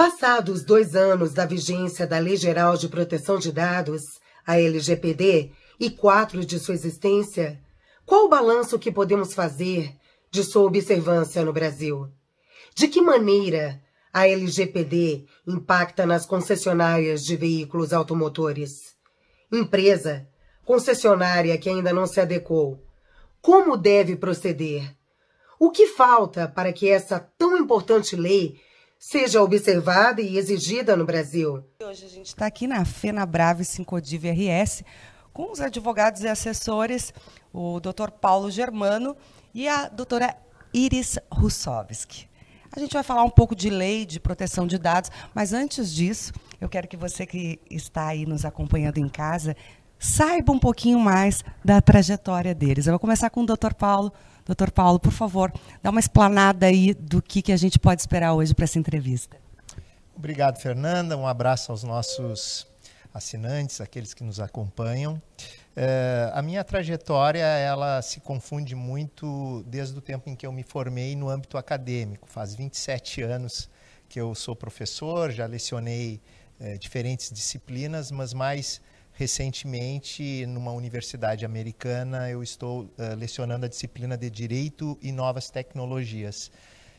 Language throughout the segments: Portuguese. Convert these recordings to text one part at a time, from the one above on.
Passados dois anos da vigência da Lei Geral de Proteção de Dados, a LGPD, e quatro de sua existência, qual o balanço que podemos fazer de sua observância no Brasil? De que maneira a LGPD impacta nas concessionárias de veículos automotores? Empresa, concessionária que ainda não se adequou, como deve proceder? O que falta para que essa tão importante lei seja observada e exigida no Brasil. Hoje a gente está aqui na Fena Brava e Sincodiv RS com os advogados e assessores, o Dr. Paulo Germano e a doutora Iris Russovski. A gente vai falar um pouco de lei de proteção de dados, mas antes disso, eu quero que você que está aí nos acompanhando em casa saiba um pouquinho mais da trajetória deles. Eu vou começar com o Dr. Paulo. Doutor Paulo, por favor, dá uma explanada aí do que, que a gente pode esperar hoje para essa entrevista. Obrigado, Fernanda. Um abraço aos nossos assinantes, aqueles que nos acompanham. É, a minha trajetória ela se confunde muito desde o tempo em que eu me formei no âmbito acadêmico. Faz 27 anos que eu sou professor, já lecionei é, diferentes disciplinas, mas mais Recentemente, numa universidade americana, eu estou uh, lecionando a disciplina de Direito e Novas Tecnologias,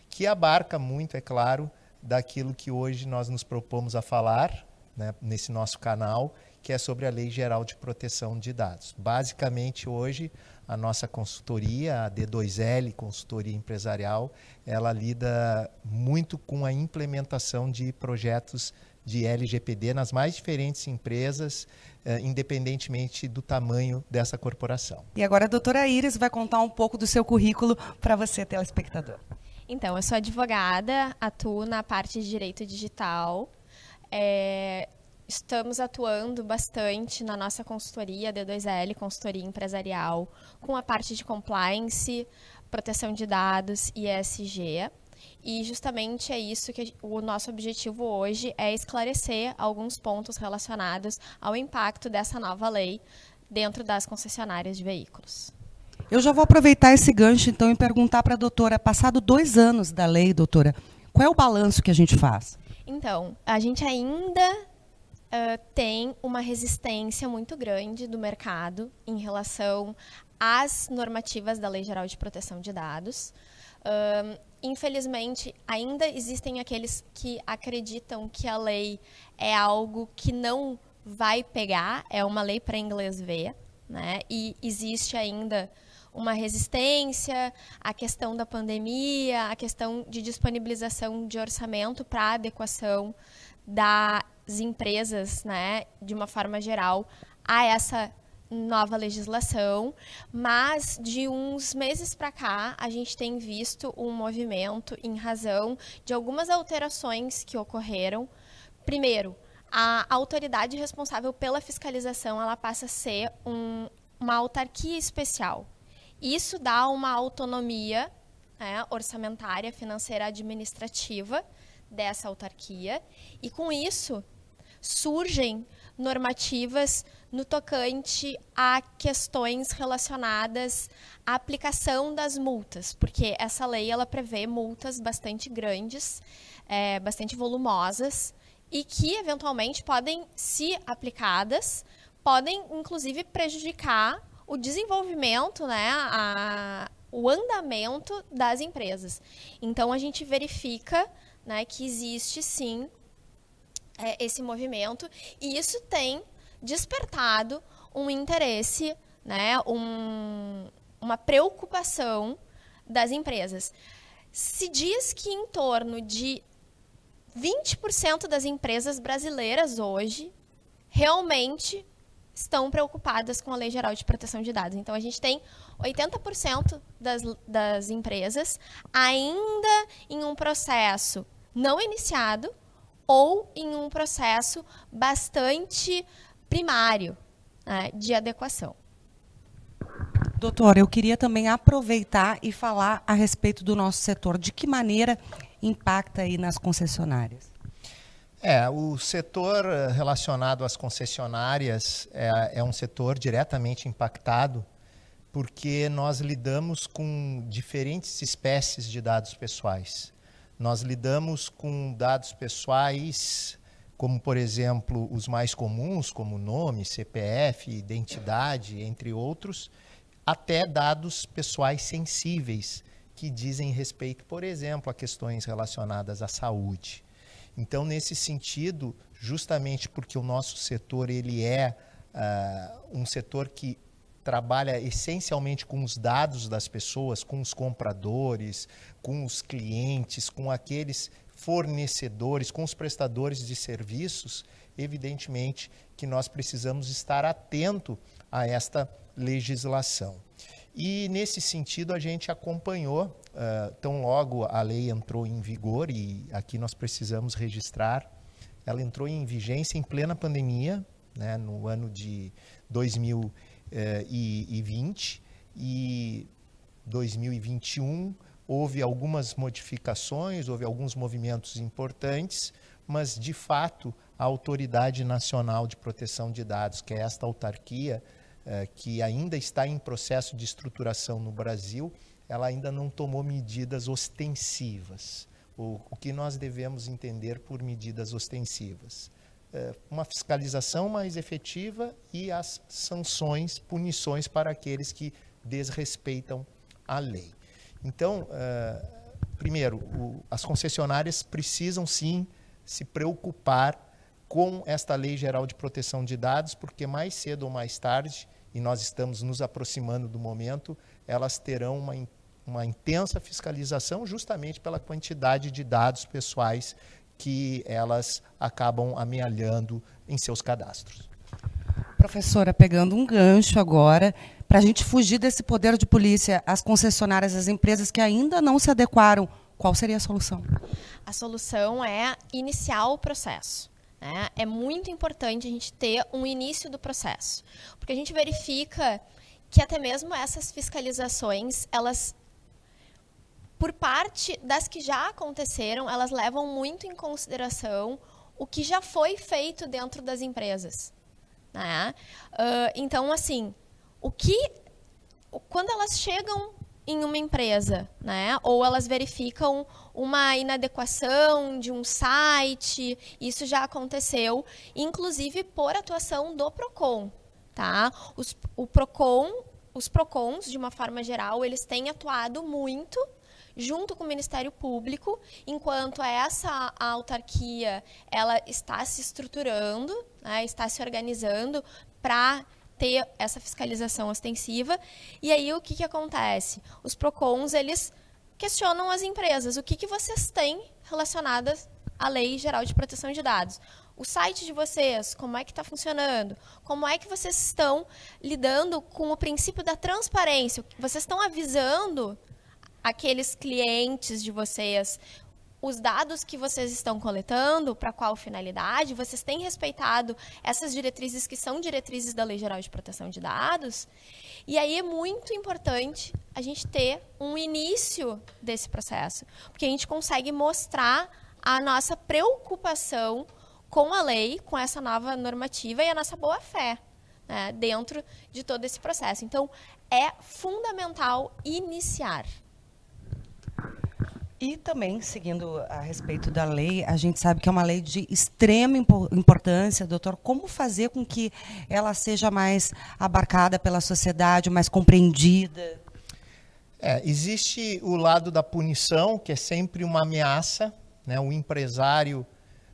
que abarca muito, é claro, daquilo que hoje nós nos propomos a falar né, nesse nosso canal, que é sobre a Lei Geral de Proteção de Dados. Basicamente, hoje, a nossa consultoria, a D2L Consultoria Empresarial, ela lida muito com a implementação de projetos de LGPD nas mais diferentes empresas, eh, independentemente do tamanho dessa corporação. E agora a doutora Iris vai contar um pouco do seu currículo para você, telespectador. Então, eu sou advogada, atuo na parte de direito digital. É, estamos atuando bastante na nossa consultoria D2L, consultoria empresarial, com a parte de compliance, proteção de dados e ESG. E justamente é isso que o nosso objetivo hoje é esclarecer alguns pontos relacionados ao impacto dessa nova lei dentro das concessionárias de veículos. Eu já vou aproveitar esse gancho, então, e perguntar para a doutora, passado dois anos da lei, doutora, qual é o balanço que a gente faz? Então, a gente ainda uh, tem uma resistência muito grande do mercado em relação às normativas da Lei Geral de Proteção de Dados infelizmente, ainda existem aqueles que acreditam que a lei é algo que não vai pegar, é uma lei para inglês ver, né? E existe ainda uma resistência, a questão da pandemia, a questão de disponibilização de orçamento para adequação das empresas, né, de uma forma geral, a essa nova legislação, mas de uns meses para cá a gente tem visto um movimento em razão de algumas alterações que ocorreram. Primeiro, a autoridade responsável pela fiscalização ela passa a ser um, uma autarquia especial. Isso dá uma autonomia né, orçamentária, financeira, administrativa dessa autarquia, e com isso surgem normativas no tocante a questões relacionadas à aplicação das multas, porque essa lei ela prevê multas bastante grandes, é, bastante volumosas e que eventualmente podem, se aplicadas, podem inclusive prejudicar o desenvolvimento, né, a, o andamento das empresas. Então a gente verifica né, que existe sim é, esse movimento e isso tem despertado um interesse, né, um, uma preocupação das empresas. Se diz que em torno de 20% das empresas brasileiras hoje realmente estão preocupadas com a Lei Geral de Proteção de Dados. Então, a gente tem 80% das, das empresas ainda em um processo não iniciado ou em um processo bastante primário né, de adequação. Doutora, eu queria também aproveitar e falar a respeito do nosso setor. De que maneira impacta aí nas concessionárias? É, o setor eh, relacionado às concessionárias é, é um setor diretamente impactado porque nós lidamos com diferentes espécies de dados pessoais. Nós lidamos com dados pessoais como por exemplo os mais comuns, como nome, CPF, identidade, entre outros, até dados pessoais sensíveis que dizem respeito, por exemplo, a questões relacionadas à saúde. Então, nesse sentido, justamente porque o nosso setor ele é uh, um setor que trabalha essencialmente com os dados das pessoas, com os compradores, com os clientes, com aqueles fornecedores, com os prestadores de serviços, evidentemente que nós precisamos estar atento a esta legislação. E nesse sentido a gente acompanhou, uh, tão logo a lei entrou em vigor e aqui nós precisamos registrar, ela entrou em vigência em plena pandemia, né, no ano de 2020 e 2021 houve algumas modificações, houve alguns movimentos importantes, mas de fato a Autoridade Nacional de Proteção de Dados, que é esta autarquia eh, que ainda está em processo de estruturação no Brasil, ela ainda não tomou medidas ostensivas. O, o que nós devemos entender por medidas ostensivas? Eh, uma fiscalização mais efetiva e as sanções, punições para aqueles que desrespeitam a lei. Então, uh, primeiro, o, as concessionárias precisam sim se preocupar com esta Lei Geral de Proteção de Dados, porque mais cedo ou mais tarde, e nós estamos nos aproximando do momento, elas terão uma, uma intensa fiscalização justamente pela quantidade de dados pessoais que elas acabam amealhando em seus cadastros. Professora, pegando um gancho agora, para a gente fugir desse poder de polícia, as concessionárias, as empresas que ainda não se adequaram, qual seria a solução? A solução é iniciar o processo. Né? É muito importante a gente ter um início do processo, porque a gente verifica que até mesmo essas fiscalizações, elas por parte das que já aconteceram, elas levam muito em consideração o que já foi feito dentro das empresas. Né? Uh, então, assim, o que quando elas chegam em uma empresa, né? Ou elas verificam uma inadequação de um site, isso já aconteceu, inclusive por atuação do Procon, tá? Os, o Procon, os Procons, de uma forma geral, eles têm atuado muito junto com o Ministério Público, enquanto essa autarquia ela está se estruturando, né? está se organizando para ter essa fiscalização ostensiva. E aí o que, que acontece? Os PROCONs, eles questionam as empresas. O que, que vocês têm relacionadas à Lei Geral de Proteção de Dados? O site de vocês, como é que está funcionando? Como é que vocês estão lidando com o princípio da transparência? Vocês estão avisando aqueles clientes de vocês os dados que vocês estão coletando, para qual finalidade, vocês têm respeitado essas diretrizes que são diretrizes da Lei Geral de Proteção de Dados. E aí é muito importante a gente ter um início desse processo, porque a gente consegue mostrar a nossa preocupação com a lei, com essa nova normativa e a nossa boa-fé né, dentro de todo esse processo. Então, é fundamental iniciar. E também, seguindo a respeito da lei, a gente sabe que é uma lei de extrema importância, doutor. Como fazer com que ela seja mais abarcada pela sociedade, mais compreendida? É, existe o lado da punição, que é sempre uma ameaça. Né? O empresário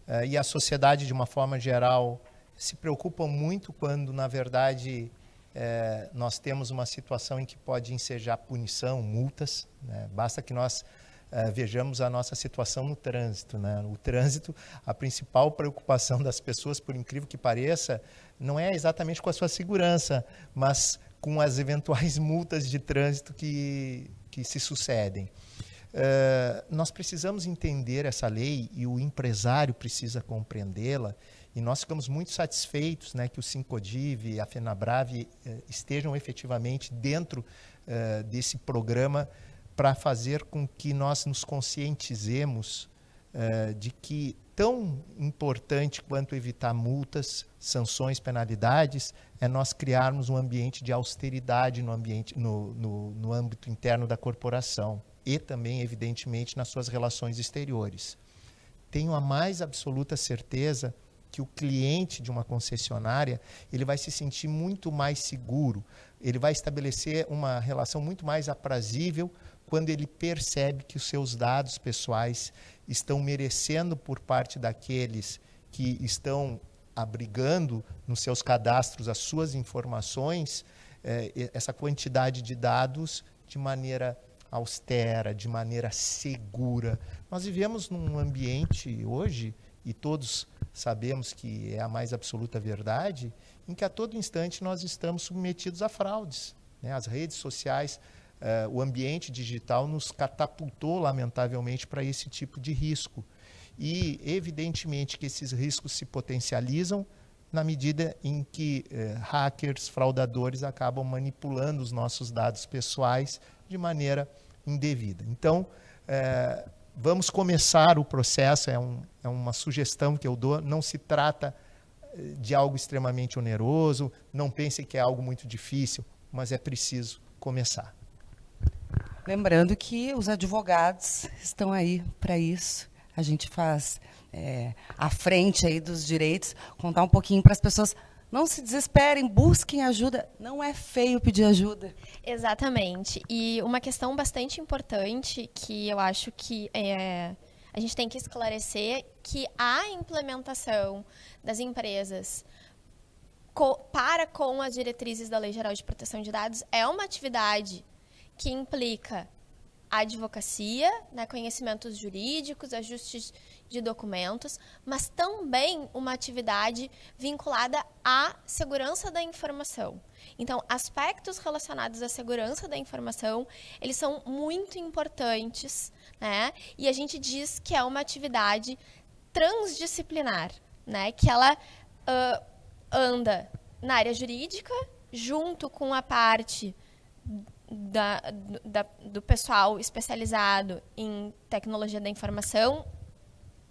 eh, e a sociedade, de uma forma geral, se preocupam muito quando, na verdade, eh, nós temos uma situação em que pode ensejar punição, multas. Né? Basta que nós Uh, vejamos a nossa situação no trânsito. Né? O trânsito, a principal preocupação das pessoas, por incrível que pareça, não é exatamente com a sua segurança, mas com as eventuais multas de trânsito que, que se sucedem. Uh, nós precisamos entender essa lei e o empresário precisa compreendê-la. E nós ficamos muito satisfeitos né, que o Sincodiv e a FenaBrave uh, estejam efetivamente dentro desse programa para fazer com que nós nos conscientizemos uh, de que tão importante quanto evitar multas, sanções, penalidades, é nós criarmos um ambiente de austeridade no, ambiente, no, no, no âmbito interno da corporação e também, evidentemente, nas suas relações exteriores. Tenho a mais absoluta certeza que o cliente de uma concessionária ele vai se sentir muito mais seguro, ele vai estabelecer uma relação muito mais aprazível quando ele percebe que os seus dados pessoais estão merecendo por parte daqueles que estão abrigando nos seus cadastros as suas informações, eh, essa quantidade de dados de maneira austera, de maneira segura. Nós vivemos num ambiente hoje, e todos sabemos que é a mais absoluta verdade, em que a todo instante nós estamos submetidos a fraudes. Né? As redes sociais Uh, o ambiente digital nos catapultou, lamentavelmente, para esse tipo de risco. E, evidentemente, que esses riscos se potencializam na medida em que uh, hackers, fraudadores acabam manipulando os nossos dados pessoais de maneira indevida. Então, uh, vamos começar o processo, é, um, é uma sugestão que eu dou, não se trata de algo extremamente oneroso, não pense que é algo muito difícil, mas é preciso começar. Lembrando que os advogados estão aí para isso. A gente faz é, à frente aí dos direitos, contar um pouquinho para as pessoas. Não se desesperem, busquem ajuda. Não é feio pedir ajuda. Exatamente. E uma questão bastante importante que eu acho que é, a gente tem que esclarecer que a implementação das empresas co para com as diretrizes da Lei Geral de Proteção de Dados é uma atividade que implica advocacia, né, conhecimentos jurídicos, ajustes de documentos, mas também uma atividade vinculada à segurança da informação. Então, aspectos relacionados à segurança da informação, eles são muito importantes, né? E a gente diz que é uma atividade transdisciplinar, né? Que ela uh, anda na área jurídica junto com a parte da, da, do pessoal especializado em tecnologia da informação,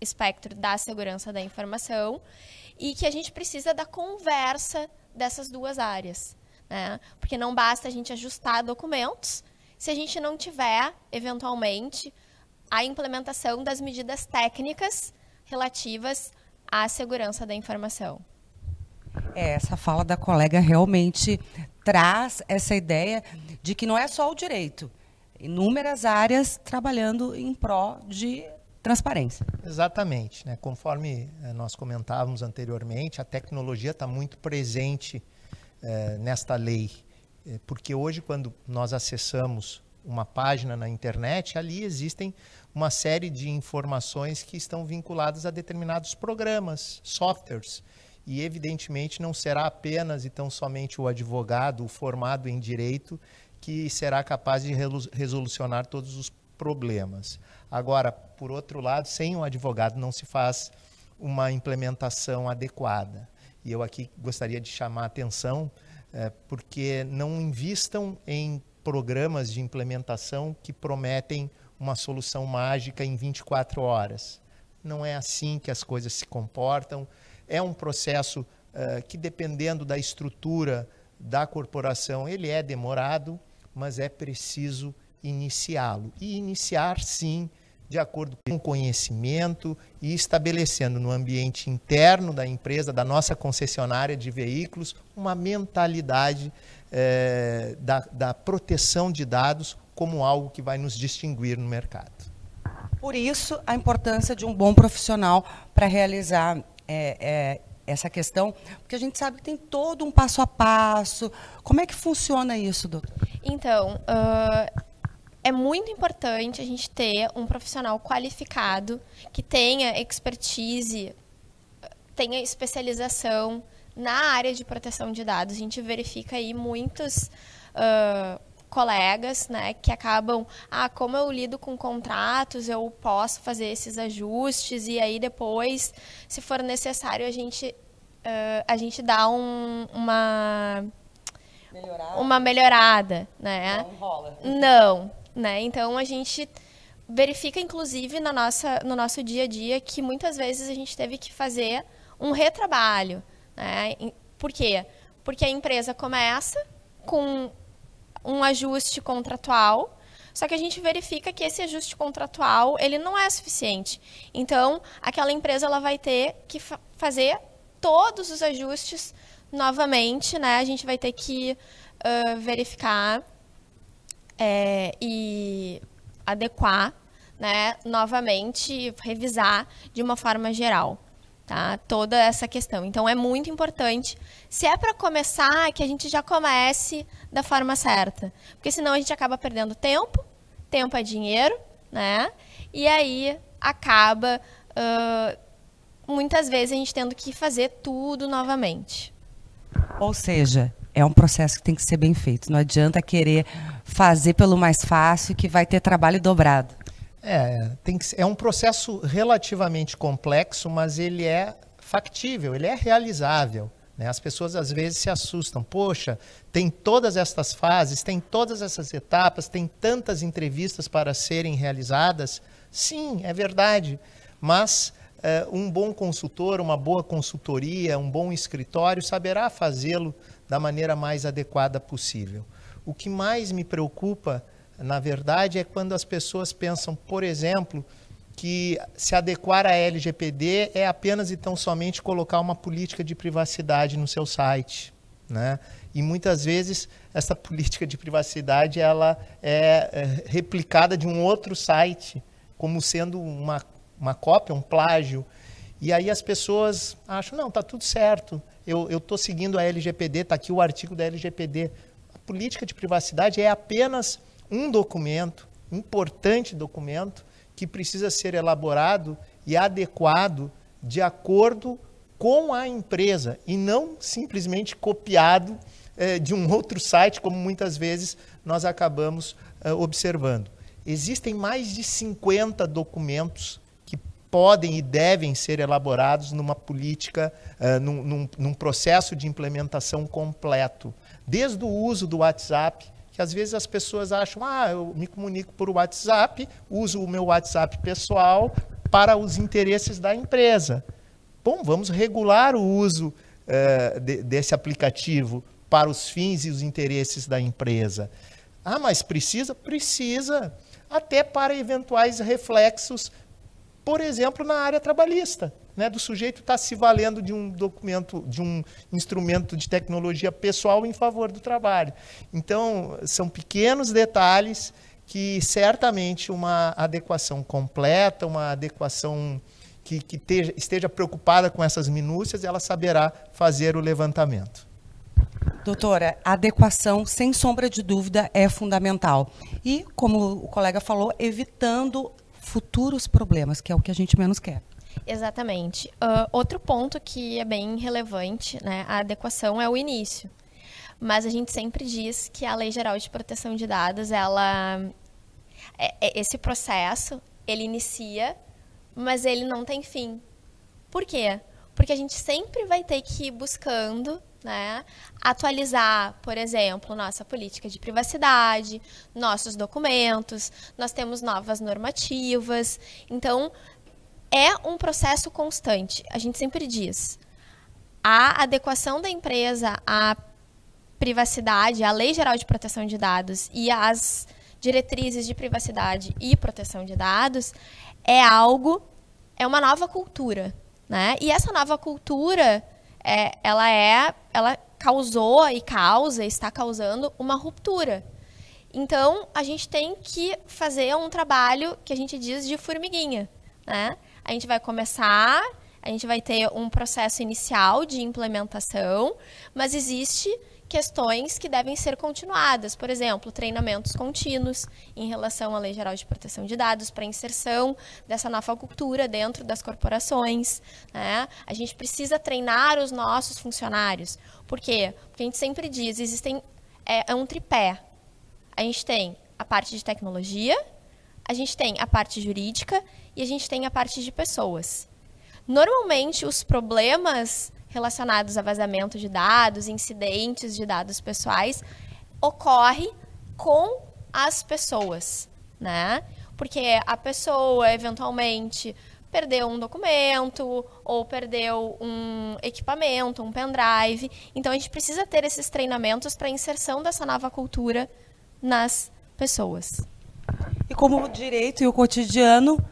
espectro da segurança da informação, e que a gente precisa da conversa dessas duas áreas. Né? Porque não basta a gente ajustar documentos se a gente não tiver, eventualmente, a implementação das medidas técnicas relativas à segurança da informação. É, essa fala da colega realmente traz essa ideia de que não é só o direito, inúmeras áreas trabalhando em pró de transparência. Exatamente. Né? Conforme eh, nós comentávamos anteriormente, a tecnologia está muito presente eh, nesta lei. Eh, porque hoje, quando nós acessamos uma página na internet, ali existem uma série de informações que estão vinculadas a determinados programas, softwares e evidentemente não será apenas e tão somente o advogado, o formado em direito, que será capaz de resolucionar todos os problemas. Agora, por outro lado, sem um advogado não se faz uma implementação adequada. E eu aqui gostaria de chamar a atenção, é, porque não investam em programas de implementação que prometem uma solução mágica em 24 horas. Não é assim que as coisas se comportam, é um processo uh, que, dependendo da estrutura da corporação, ele é demorado, mas é preciso iniciá-lo. E iniciar, sim, de acordo com o conhecimento e estabelecendo no ambiente interno da empresa, da nossa concessionária de veículos, uma mentalidade eh, da, da proteção de dados como algo que vai nos distinguir no mercado. Por isso, a importância de um bom profissional para realizar é, é, essa questão, porque a gente sabe que tem todo um passo a passo. Como é que funciona isso, doutor? Então, uh, é muito importante a gente ter um profissional qualificado que tenha expertise, tenha especialização na área de proteção de dados. A gente verifica aí muitos. Uh, colegas, né, que acabam, ah, como eu lido com contratos, eu posso fazer esses ajustes e aí depois, se for necessário, a gente uh, a gente dá um, uma melhorada. uma melhorada, né? Não rola. Não, né? Então a gente verifica inclusive na nossa no nosso dia a dia que muitas vezes a gente teve que fazer um retrabalho, né? Por quê? Porque a empresa começa com um ajuste contratual, só que a gente verifica que esse ajuste contratual ele não é suficiente. Então, aquela empresa ela vai ter que fa fazer todos os ajustes novamente, né? A gente vai ter que uh, verificar é, e adequar, né? Novamente, revisar de uma forma geral tá? Toda essa questão. Então é muito importante, se é para começar, que a gente já comece da forma certa, porque senão a gente acaba perdendo tempo, tempo é dinheiro, né? E aí acaba uh, muitas vezes a gente tendo que fazer tudo novamente. Ou seja, é um processo que tem que ser bem feito. Não adianta querer fazer pelo mais fácil que vai ter trabalho dobrado. É, tem que, é um processo relativamente complexo, mas ele é factível, ele é realizável. Né? As pessoas às vezes se assustam. Poxa, tem todas estas fases, tem todas essas etapas, tem tantas entrevistas para serem realizadas. Sim, é verdade. Mas é, um bom consultor, uma boa consultoria, um bom escritório saberá fazê-lo da maneira mais adequada possível. O que mais me preocupa na verdade, é quando as pessoas pensam, por exemplo, que se adequar à LGPD é apenas e tão somente colocar uma política de privacidade no seu site. Né? E muitas vezes essa política de privacidade ela é, é replicada de um outro site como sendo uma, uma cópia, um plágio. E aí as pessoas acham, não, está tudo certo, eu estou seguindo a LGPD, está aqui o artigo da LGPD. A política de privacidade é apenas um documento, importante documento, que precisa ser elaborado e adequado de acordo com a empresa e não simplesmente copiado eh, de um outro site, como muitas vezes nós acabamos eh, observando. Existem mais de 50 documentos que podem e devem ser elaborados numa política, eh, num, num, num processo de implementação completo. Desde o uso do WhatsApp, que às vezes as pessoas acham, ah, eu me comunico por WhatsApp, uso o meu WhatsApp pessoal para os interesses da empresa. Bom, vamos regular o uso uh, de, desse aplicativo para os fins e os interesses da empresa. Ah, mas precisa? Precisa, até para eventuais reflexos, por exemplo, na área trabalhista né, do sujeito estar tá se valendo de um documento, de um instrumento de tecnologia pessoal em favor do trabalho. Então, são pequenos detalhes que certamente uma adequação completa, uma adequação que, que esteja preocupada com essas minúcias, ela saberá fazer o levantamento. Doutora, a adequação, sem sombra de dúvida, é fundamental. E, como o colega falou, evitando futuros problemas, que é o que a gente menos quer. Exatamente. Uh, outro ponto que é bem relevante, né? A adequação é o início. Mas a gente sempre diz que a Lei Geral de Proteção de Dados, ela é, é, esse processo, ele inicia, mas ele não tem fim. Por quê? Porque a gente sempre vai ter que ir buscando né? Atualizar, por exemplo, nossa política de privacidade, nossos documentos, nós temos novas normativas. Então, é um processo constante. A gente sempre diz. A adequação da empresa à privacidade, à Lei Geral de Proteção de Dados e às diretrizes de privacidade e proteção de dados é algo, é uma nova cultura. Né? E essa nova cultura, é, ela é, ela causou e causa, está causando uma ruptura. Então, a gente tem que fazer um trabalho que a gente diz de formiguinha. Né? a gente vai começar, a gente vai ter um processo inicial de implementação, mas existe questões que devem ser continuadas, por exemplo, treinamentos contínuos em relação à Lei Geral de Proteção de Dados para inserção dessa nova cultura dentro das corporações. Né? A gente precisa treinar os nossos funcionários. Por quê? Porque a gente sempre diz, existem é, é um tripé. A gente tem a parte de tecnologia, a gente tem a parte jurídica e a gente tem a parte de pessoas. Normalmente, os problemas relacionados a vazamento de dados, incidentes de dados pessoais, ocorre com as pessoas, né? Porque a pessoa eventualmente perdeu um documento ou perdeu um equipamento, um pendrive. Então a gente precisa ter esses treinamentos para a inserção dessa nova cultura nas pessoas. E como o direito e o cotidiano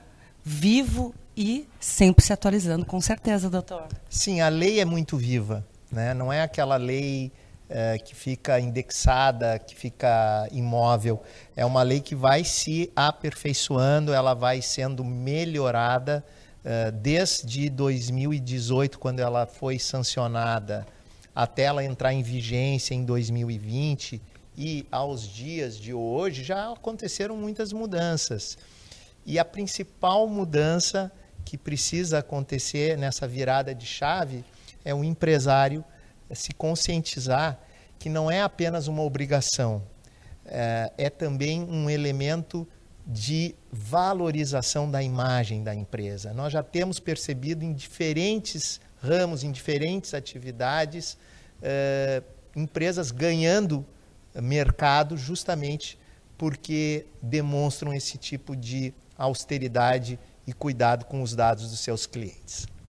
vivo e sempre se atualizando, com certeza, doutor. Sim, a lei é muito viva, né? não é aquela lei é, que fica indexada, que fica imóvel. É uma lei que vai se aperfeiçoando, ela vai sendo melhorada é, desde 2018, quando ela foi sancionada, até ela entrar em vigência em 2020 e aos dias de hoje já aconteceram muitas mudanças. E a principal mudança que precisa acontecer nessa virada de chave é o empresário é, se conscientizar que não é apenas uma obrigação, é, é também um elemento de valorização da imagem da empresa. Nós já temos percebido em diferentes ramos, em diferentes atividades, é, empresas ganhando mercado justamente porque demonstram esse tipo de austeridade e cuidado com os dados dos seus clientes.